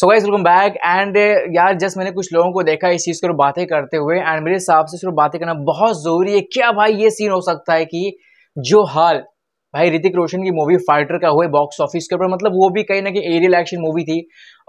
so guys welcome back and यार just मैंने कुछ लोगों को देखा इस चीज़ के ऊपर बातें करते हुए एंड मेरे हिसाब से इस बातें करना बहुत ज़रूरी है क्या भाई ये सीन हो सकता है कि जो हाल भाई ऋतिक रोशन की मूवी फाइटर का हुए बॉक्स ऑफिस के ऊपर मतलब वो भी कहीं ना कहीं एरियल एक्शन मूवी थी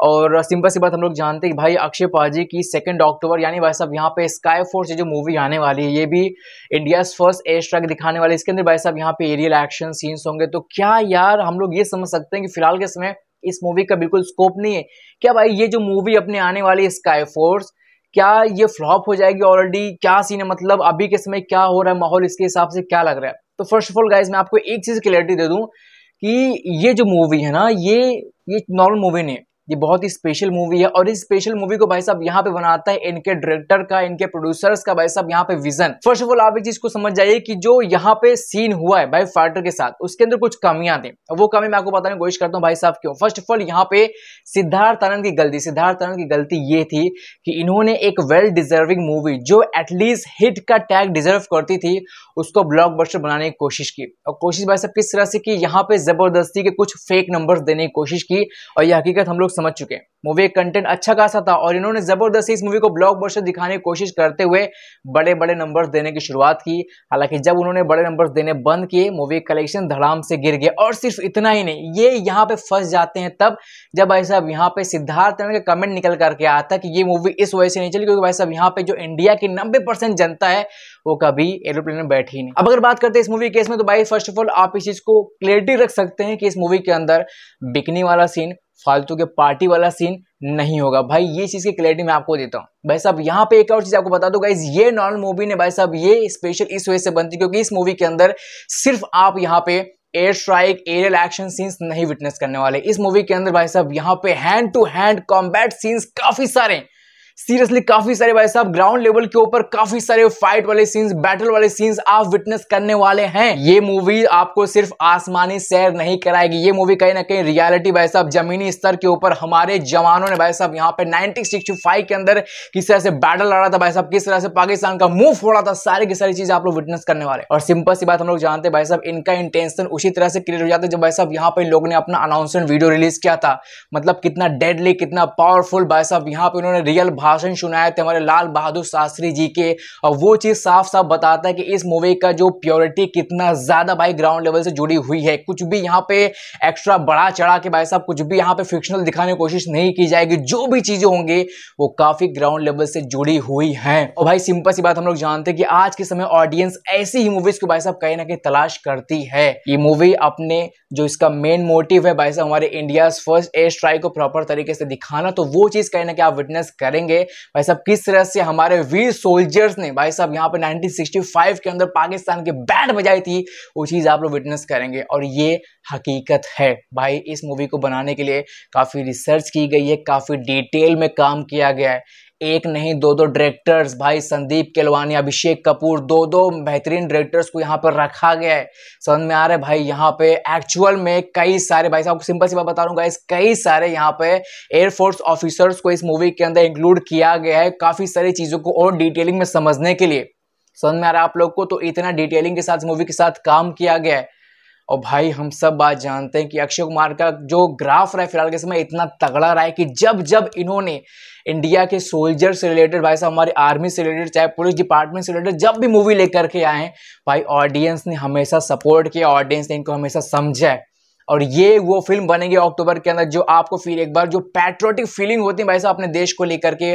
और सिंपल सी बात हम लोग जानते हैं कि भाई अक्षय पाजी की सेकेंड अक्टूबर यानी भाई साहब यहाँ पे स्काई फोर्स जो मूवी आने वाली है ये भी इंडिया फर्स्ट एयर स्ट्राइक दिखाने वाली इसके अंदर भाई साहब यहाँ पे एरियल एक्शन सीन्स होंगे तो क्या यार हम लोग ये समझ सकते हैं कि फिलहाल के समय इस मूवी का बिल्कुल स्कोप नहीं है क्या भाई ये जो मूवी अपने आने वाली है स्काई फोर्स क्या ये फ्लॉप हो जाएगी ऑलरेडी क्या सीन है मतलब अभी के समय क्या हो रहा है माहौल इसके हिसाब से क्या लग रहा है तो फर्स्ट ऑफ ऑल गाइज मैं आपको एक चीज़ क्लियरिटी दे दूँ कि ये जो मूवी है ना ये ये नॉर्मल मूवी नहीं ये बहुत ही स्पेशल मूवी है और इस स्पेशल मूवी को भाई साहब यहाँ पे बनाता है इनके डायरेक्टर का इनके प्रोड्यूसर्स का भाई साहब यहाँ पे विजन फर्स्ट ऑफ ऑल आप एक चीज को समझ जाइए कि जो यहाँ पे सीन हुआ है भाई फाइटर के साथ उसके अंदर कुछ कमियां थी वो कमी मैं आपको बताने की कोशिश करता हूँ भाई साहब क्यों फर्स्ट ऑफ ऑल यहाँ पे सिद्धार्थ आनंद की गलती सिद्धार्थ आनंद की गलती ये थी कि इन्होंने एक वेल डिजर्विंग मूवी जो एटलीस्ट हिट का टैग डिजर्व करती थी उसको बस्टर बनाने की कोशिश की और कोशिश भाई साहब किस तरह से की यहाँ पे जबरदस्ती के कुछ फेक नंबर देने की कोशिश की और यह हकीकत हम लोग समझ चुके हैं मूवी का कंटेंट अच्छा खासा था और इन्होंने जबरदस्ती इस मूवी को ब्लॉकबस्टर दिखाने की कोशिश करते हुए बड़े बड़े नंबर्स देने की शुरुआत की हालांकि जब उन्होंने बड़े नंबर्स देने बंद किए मूवी कलेक्शन धड़ाम से गिर गया और सिर्फ इतना ही नहीं ये यहाँ पे फंस जाते हैं तब जब भाई साहब यहाँ पे सिद्धार्थ का कमेंट निकल करके आता कि ये मूवी इस वजह से नहीं चली क्योंकि भाई साहब यहाँ पे जो इंडिया की नब्बे जनता है वो कभी एरोप्लेन में बैठी नहीं अब अगर बात करते इस मूवी केस में तो भाई फर्स्ट ऑफ ऑल आप इस चीज को क्लियरिटी रख सकते हैं कि इस मूवी के अंदर बिकनी वाला सीन फालतू के पार्टी वाला सीन नहीं होगा भाई ये चीज़ की क्लैरिटी मैं आपको देता हूँ भाई साहब यहाँ पे एक और चीज़ आपको बता दो गाइज ये नॉर्मल मूवी ने भाई साहब ये स्पेशल इस वजह से बनती क्योंकि इस मूवी के अंदर सिर्फ आप यहाँ पे air strike aerial action scenes नहीं विटनेस करने वाले इस मूवी के अंदर भाई साहब यहाँ पे hand to hand combat scenes काफ़ी सारे हैं सीरियसली काफी सारे भाई साहब ग्राउंड लेवल के ऊपर काफी सारे फाइट वाले सीन्स बैटल वाले सीन्स आप विटनेस करने वाले हैं ये मूवी आपको सिर्फ आसमानी सैर नहीं कराएगी ये मूवी कहीं ना कहीं रियलिटी भाई साहब जमीनी स्तर के ऊपर हमारे जवानों ने भाई साहब यहाँ पे नाइनटीन के अंदर किस तरह से बैटल लड़ रहा था भाई साहब किस तरह से पाकिस्तान का मूव फोड़ा था सारी की सारी चीज आप लोग विटनेस करने वाले और सिंपल सी बात हम लोग जानते भाई साहब इनका इंटेंशन उसी तरह से क्रिएट हो जाता है जब भाई साहब यहाँ पे लोगों ने अपना अनाउंसमेंट वीडियो रिलीज किया था मतलब कितना डेडली कितना पावरफुल भाई साहब यहाँ पे उन्होंने रियल भाषण सुनाया थे हमारे लाल बहादुर शास्त्री जी के और वो चीज़ साफ साफ बताता है कि इस मूवी का जो प्योरिटी कितना ज़्यादा भाई ग्राउंड लेवल से जुड़ी हुई है कुछ भी यहाँ पे एक्स्ट्रा बड़ा चढ़ा के भाई साहब कुछ भी यहाँ पे फिक्शनल दिखाने की कोशिश नहीं की जाएगी जो भी चीज़ें होंगी वो काफ़ी ग्राउंड लेवल से जुड़ी हुई हैं और भाई सिंपल सी बात हम लोग जानते हैं कि आज के समय ऑडियंस ऐसी ही मूवीज़ को भाई साहब कहीं ना कहीं तलाश करती है ये मूवी अपने जो इसका मेन मोटिव है भाई साहब हमारे इंडिया फर्स्ट एयर स्ट्राइक को प्रॉपर तरीके से दिखाना तो वो चीज़ कहीं ना कहीं आप विटनेस करेंगे भाई साहब किस तरह से हमारे वीर सोल्जर्स ने भाई साहब यहाँ पर 1965 के अंदर पाकिस्तान के बैंड बजाई थी वो चीज़ आप लोग विटनेस करेंगे और ये हकीकत है भाई इस मूवी को बनाने के लिए काफ़ी रिसर्च की गई है काफ़ी डिटेल में काम किया गया है एक नहीं दो दो डायरेक्टर्स भाई संदीप केलवानी अभिषेक कपूर दो दो बेहतरीन डायरेक्टर्स को यहाँ पर रखा गया है समझ में आ रहा है भाई यहाँ पे एक्चुअल में कई सारे भाई साहब सिंपल सी बात बता रहा हूँ कई सारे यहाँ पे एयरफोर्स ऑफिसर्स को इस मूवी के अंदर इंक्लूड किया गया है काफ़ी सारी चीज़ों को और डिटेलिंग में समझने के लिए समझ में आ रहा है आप लोग को तो इतना डिटेलिंग के साथ मूवी के साथ काम किया गया है और भाई हम सब बात जानते हैं कि अक्षय कुमार का जो ग्राफ रहा है फिलहाल के समय इतना तगड़ा रहा है कि जब जब इन्होंने इंडिया के सोल्जर से रिलेटेड भाई साहब हमारी आर्मी से रिलेटेड चाहे पुलिस डिपार्टमेंट से रिलेटेड जब भी मूवी लेकर के आए भाई ऑडियंस ने हमेशा सपोर्ट किया ऑडियंस ने इनको हमेशा समझा है और ये वो फिल्म बनेगी अक्टूबर के अंदर जो आपको फिर एक बार जो पैट्रोटिक फीलिंग होती है भाई साहब अपने देश को लेकर के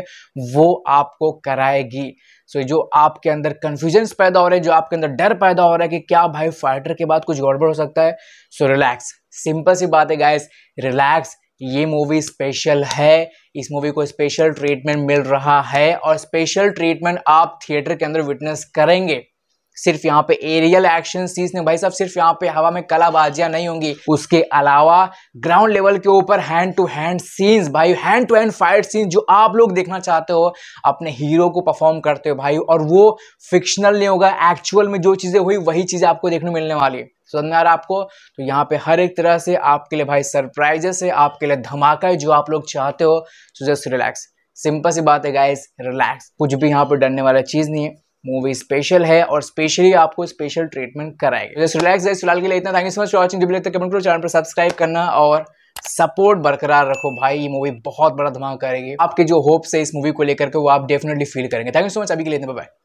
वो आपको कराएगी सो so, जो आपके अंदर कन्फ्यूजन्स पैदा हो रहे हैं जो आपके अंदर डर पैदा हो रहा है कि क्या भाई फाइटर के बाद कुछ गड़बड़ हो सकता है सो रिलैक्स सिंपल सी बात है गाइस रिलैक्स ये मूवी स्पेशल है इस मूवी को स्पेशल ट्रीटमेंट मिल रहा है और स्पेशल ट्रीटमेंट आप थिएटर के अंदर विटनेस करेंगे सिर्फ यहाँ पे एरियल एक्शन सीज नहीं भाई साहब सिर्फ यहाँ पे हवा में कलाबाजियां नहीं होंगी उसके अलावा ग्राउंड लेवल के ऊपर हैंड टू हैंड सीन्स भाई hand to hand fight scenes जो आप लोग देखना चाहते हो अपने हीरो को परफॉर्म करते हो भाई और वो फिक्शनल नहीं होगा एक्चुअल में जो चीज़ें हुई वही चीज़ें आपको देखने मिलने वाली है समझ में आ रहा आपको तो यहाँ पे हर एक तरह से आपके लिए भाई सरप्राइजेस है आपके लिए धमाका है जो आप लोग चाहते हो सो जस्ट रिलैक्स सिंपल सी बात है गाइस रिलैक्स कुछ भी यहाँ पर डरने वाला चीज़ नहीं है मूवी स्पेशल है और स्पेशली आपको स्पेशल ट्रीटमेंट कराएगी रिलैक्स तो है फिलहाल के लिए इतना thank you so much watching comment करो चैनल पर सब्सक्राइब करना और सपोर्ट बरकरार रखो भाई ये मूवी बहुत बड़ा धमाका करेगी आपके जो होप्स है इस मूवी को लेकर के वो आप डेफिनेटली फील करेंगे थैंक यू सो मच अभी के लिए इतना बाय